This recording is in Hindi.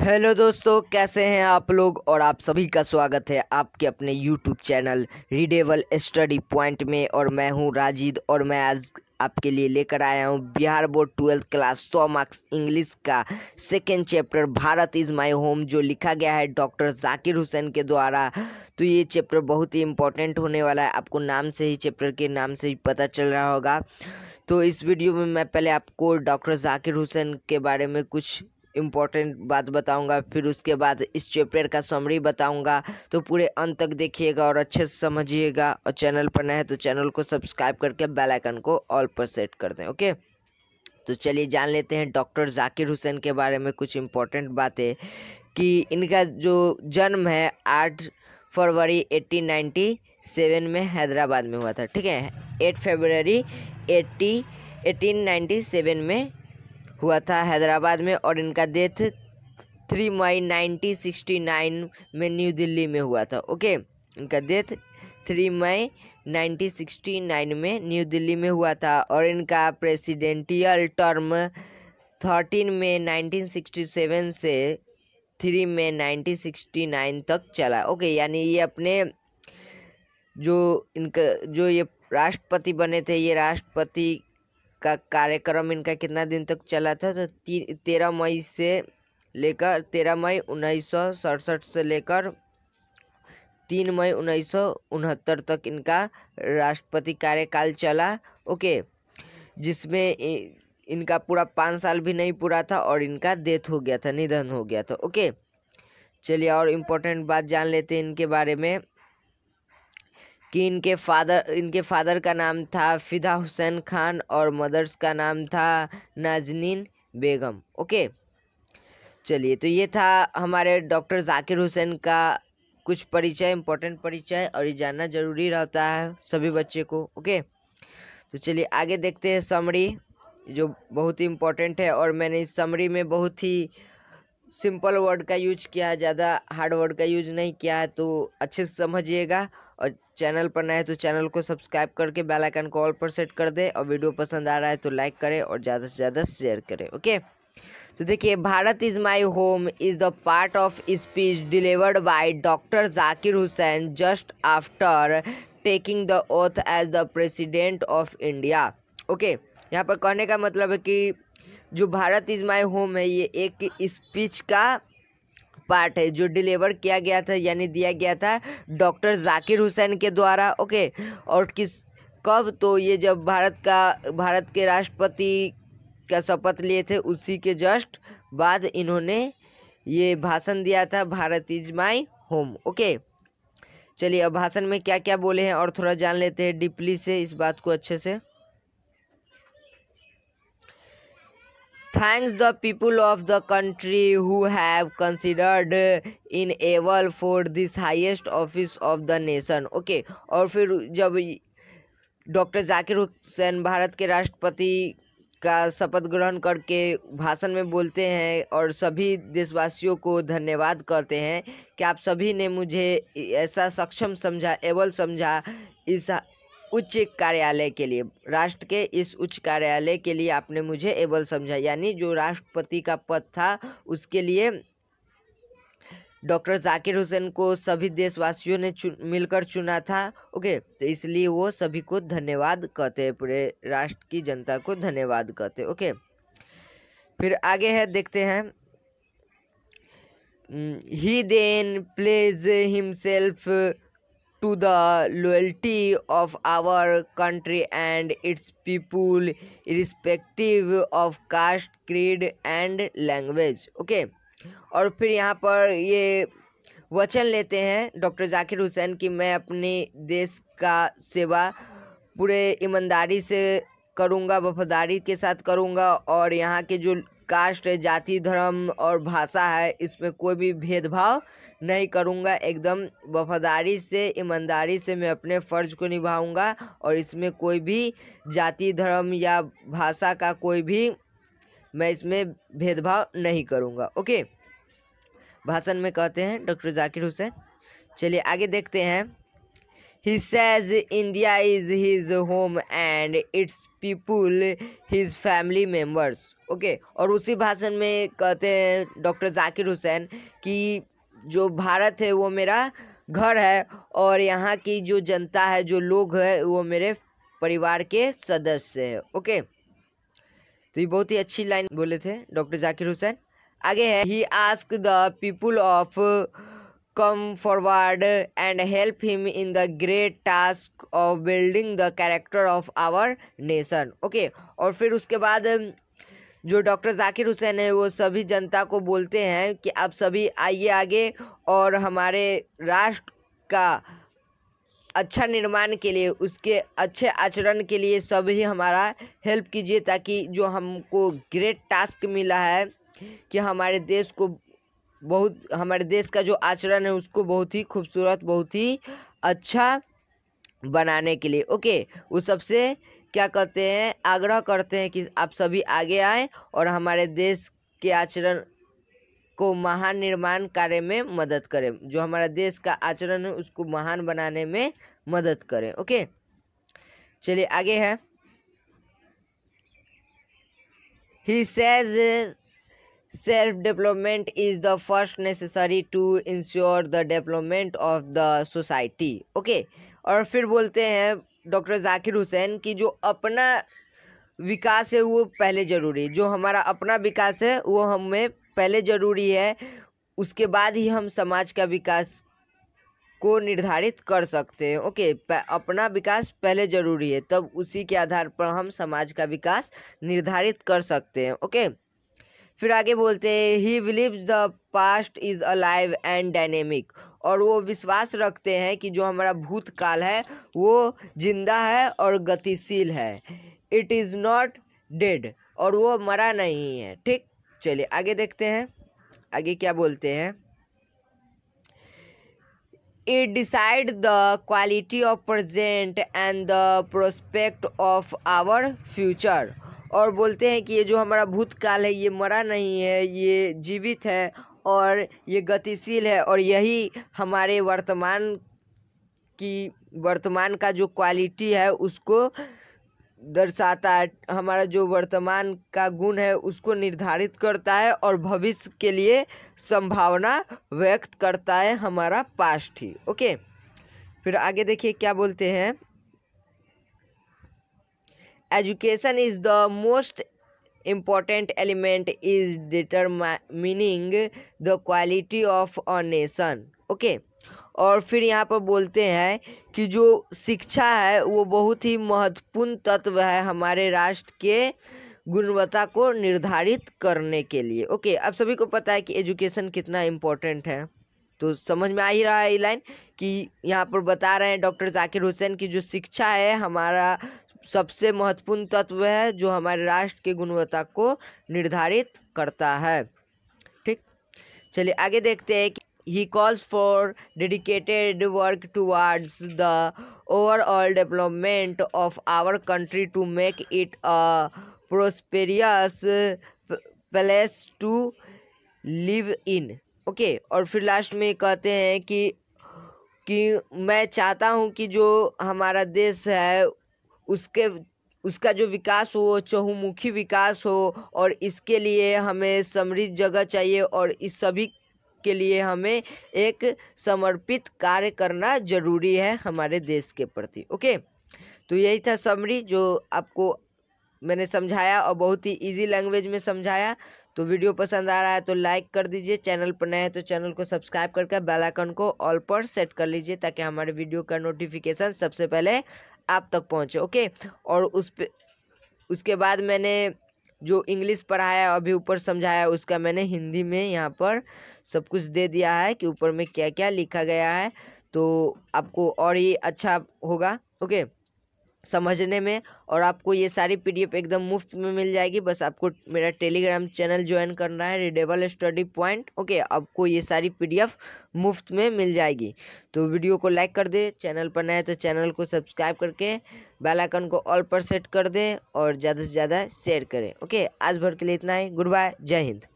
हेलो दोस्तों कैसे हैं आप लोग और आप सभी का स्वागत है आपके अपने YouTube channel readable study point में और मैं हूं राजिद और मैं आज आपके लिए लेकर आया हूं बिहार बोर्ड ट्वेल्थ क्लास सौ मार्क्स इंग्लिश का second chapter Bharat is my home जो लिखा गया है डॉक्टर जाकिर हुसैन के द्वारा तो ये चैप्टर बहुत ही इम्पोर्टेंट होने वाला है आपको नाम से ही चैप्टर के नाम से ही पता चल रहा होगा तो इस वीडियो में मैं पहले आपको डॉक्टर जाकिर हुसैन के बारे में कुछ इम्पॉर्टेंट बात बताऊंगा फिर उसके बाद इस चैप्टर का समरी बताऊंगा तो पूरे अंत तक देखिएगा और अच्छे से समझिएगा और चैनल पर नए तो चैनल को सब्सक्राइब करके बेल आइकन को ऑल पर सेट कर दें ओके तो चलिए जान लेते हैं डॉक्टर जाकिर हुसैन के बारे में कुछ इम्पोर्टेंट बातें कि इनका जो जन्म है आठ फरवरी नाइन्टी सेवन में हैदराबाद में हुआ था ठीक है एट फरवरी एट्टी एटीन नाइन्टी सेवन में हुआ था हैदराबाद में और इनका डेथ थ्री मई 1969 में न्यू दिल्ली में हुआ था ओके इनका डेथ थ्री मई 1969 में न्यू दिल्ली में हुआ था और इनका प्रेसिडेंटियल टर्म 13 सिक्सटी 1967 से थ्री सिक्सटी 1969 तक चला ओके यानी ये अपने जो इनका जो ये राष्ट्रपति बने थे ये राष्ट्रपति का कार्यक्रम इनका कितना दिन तक चला था तो तेरह मई से लेकर तेरह मई उन्नीस से लेकर तीन मई उन्नीस तक इनका राष्ट्रपति कार्यकाल चला ओके जिसमें इनका पूरा पाँच साल भी नहीं पूरा था और इनका डेथ हो गया था निधन हो गया था ओके चलिए और इम्पोर्टेंट बात जान लेते हैं इनके बारे में कि इनके फादर इनके फादर का नाम था फिदा हुसैन खान और मदर्स का नाम था नाजनीन बेगम ओके चलिए तो ये था हमारे डॉक्टर जाकिर हुसैन का कुछ परिचय इम्पोर्टेंट परिचय और ये जानना जरूरी रहता है सभी बच्चे को ओके तो चलिए आगे देखते हैं समरी जो बहुत ही इम्पोर्टेंट है और मैंने इस समरी में बहुत ही सिंपल वर्ड का यूज किया है ज़्यादा हार्ड वर्ड का यूज नहीं किया है तो अच्छे से समझिएगा और चैनल पर नए तो चैनल को सब्सक्राइब करके बेल आइकन को ऑल पर सेट कर दें और वीडियो पसंद आ रहा है तो लाइक करें और ज़्यादा से ज़्यादा शेयर करें ओके तो देखिए Bharat is my home is the part of speech delivered by doctor Zakir Hussain just after taking the oath as the president of India okay यहाँ पर कहने का मतलब है कि जो भारत इज़ माई होम है ये एक स्पीच का पार्ट है जो डिलीवर किया गया था यानी दिया गया था डॉक्टर जाकिर हुसैन के द्वारा ओके और किस कब तो ये जब भारत का भारत के राष्ट्रपति का शपथ लिए थे उसी के जस्ट बाद इन्होंने ये भाषण दिया था Bharat is my home okay चलिए अब भाषण में क्या क्या बोले हैं और थोड़ा जान लेते हैं डीपली से इस बात को अच्छे से thanks the people of the country who have considered enable for this highest office of the nation okay okay. और फिर जब डॉक्टर जाकिर हुसैन भारत के राष्ट्रपति का शपथ ग्रहण करके भाषण में बोलते हैं और सभी देशवासियों को धन्यवाद कहते हैं कि आप सभी ने मुझे ऐसा सक्षम समझा एवल समझा इस उच्च कार्यालय के लिए राष्ट्र के इस उच्च कार्यालय के लिए आपने मुझे एबल समझा यानी जो राष्ट्रपति का पद था उसके लिए डॉक्टर जाकिर हुसैन को सभी देशवासियों ने चुन, मिलकर चुना था ओके तो इसलिए वो सभी को धन्यवाद कहते हैं पूरे राष्ट्र की जनता को धन्यवाद कहते ओके फिर आगे है देखते हैं he then pledge himself to the loyalty of our country and its people irrespective of caste creed and language okay okay? और फिर यहाँ पर ये वचन लेते हैं डॉक्टर जाकिर हुसैन कि मैं अपने देश का सेवा पूरे ईमानदारी से करूँगा वफादारी के साथ करूँगा और यहाँ के जो कास्ट जाति धर्म और भाषा है इसमें कोई भी भेदभाव नहीं करूँगा एकदम वफादारी से ईमानदारी से मैं अपने फ़र्ज़ को निभाऊँगा और इसमें कोई भी जाति धर्म या भाषा का कोई भी मैं इसमें भेदभाव नहीं करूँगा ओके भाषण में कहते हैं डॉक्टर जाकिर हुसैन चलिए आगे देखते हैं He says India is his home and its people his family members. Okay okay. और उसी भाषण में कहते हैं डॉक्टर जाकिर हुसैन कि जो भारत है वो मेरा घर है और यहाँ की जो जनता है जो लोग है वो मेरे परिवार के सदस्य है ओके तो ये बहुत ही अच्छी लाइन बोले थे डॉक्टर जाकिर हुसैन आगे है he ask the people of come forward and help him in the great task of building the character of our nation okay और फिर उसके बाद जो डॉक्टर जाकिर हुसैन है वो सभी जनता को बोलते हैं कि आप सभी आइए आगे और हमारे राष्ट्र का अच्छा निर्माण के लिए उसके अच्छे आचरण के लिए सभी हमारा हेल्प कीजिए ताकि जो हमको ग्रेट टास्क मिला है कि हमारे देश को बहुत हमारे देश का जो आचरण है उसको बहुत ही खूबसूरत बहुत ही अच्छा बनाने के लिए ओके वो सबसे क्या कहते हैं आग्रह करते हैं कि आप सभी आगे आएं और हमारे देश के आचरण को महान निर्माण कार्य में मदद करें जो हमारा देश का आचरण है उसको महान बनाने में मदद करें ओके चलिए आगे है he says self development is the first necessary to ensure the development of the society okay और फिर बोलते हैं डॉक्टर जाकिर हुसैन कि जो अपना विकास है वो पहले ज़रूरी जो हमारा अपना विकास है वो हमें पहले ज़रूरी है उसके बाद ही हम समाज का विकास को निर्धारित कर सकते हैं ओके अपना विकास पहले ज़रूरी है तब उसी के आधार पर हम समाज का विकास निर्धारित कर सकते हैं ओके फिर आगे बोलते हैं he believes the past is alive and dynamic और वो विश्वास रखते हैं कि जो हमारा भूतकाल है वो जिंदा है और गतिशील है इट इज़ नॉट डेड और वो मरा नहीं है ठीक चलिए आगे देखते हैं आगे क्या बोलते हैं it decide the quality of present and the prospect of our future और बोलते हैं कि ये जो हमारा भूतकाल है ये मरा नहीं है ये जीवित है और ये गतिशील है और यही हमारे वर्तमान की वर्तमान का जो क्वालिटी है उसको दर्शाता है हमारा जो वर्तमान का गुण है उसको निर्धारित करता है और भविष्य के लिए संभावना व्यक्त करता है हमारा पास्ट ही ओके फिर आगे देखिए क्या बोलते हैं education is the most important element is determining the quality of a nation okay okay. और फिर यहाँ पर बोलते हैं कि जो शिक्षा है वो बहुत ही महत्वपूर्ण तत्व है हमारे राष्ट्र के गुणवत्ता को निर्धारित करने के लिए ओके okay, अब सभी को पता है कि एजुकेशन कितना इम्पोर्टेंट है तो समझ में आ ही रहा है ये लाइन कि यहाँ पर बता रहे हैं डॉक्टर जाकिर हुसैन की जो शिक्षा है हमारा सबसे महत्वपूर्ण तत्व है जो हमारे राष्ट्र की गुणवत्ता को निर्धारित करता है ठीक चलिए आगे देखते हैं कि he calls for dedicated work towards the overall development of our country to make it a prosperous place to live in okay और फिर लास्ट में कहते हैं कि कि मैं चाहता हूँ कि जो हमारा देश है उसके उसका जो विकास हो वो चहुमुखी विकास हो और इसके लिए हमें समृद्ध जगह चाहिए और इस सभी के लिए हमें एक समर्पित कार्य करना जरूरी है हमारे देश के प्रति ओके तो यही था समरी जो आपको मैंने समझाया और बहुत ही इजी लैंग्वेज में समझाया तो वीडियो पसंद आ रहा है तो लाइक कर दीजिए चैनल पर नए हैं तो चैनल को सब्सक्राइब करके बेल आइकन को ऑल पर सेट कर लीजिए ताकि हमारे वीडियो का नोटिफिकेशन सबसे पहले आप तक पहुँचे ओके और उस पर उसके बाद मैंने जो इंग्लिश पढ़ाया अभी ऊपर समझाया उसका मैंने हिंदी में यहाँ पर सब कुछ दे दिया है कि ऊपर में क्या क्या लिखा गया है तो आपको और ही अच्छा होगा ओके समझने में और आपको ये सारी पीडीएफ एकदम मुफ्त में मिल जाएगी बस आपको मेरा टेलीग्राम चैनल ज्वाइन करना है रिडेबल स्टडी पॉइंट ओके आपको ये सारी पीडीएफ मुफ्त में मिल जाएगी तो वीडियो को लाइक कर दे चैनल पर नए तो चैनल को सब्सक्राइब करके बेल आइकन को ऑल पर सेट कर दे और ज़्यादा से ज़्यादा शेयर करें ओके आज भर के लिए इतना ही गुड बाय जय हिंद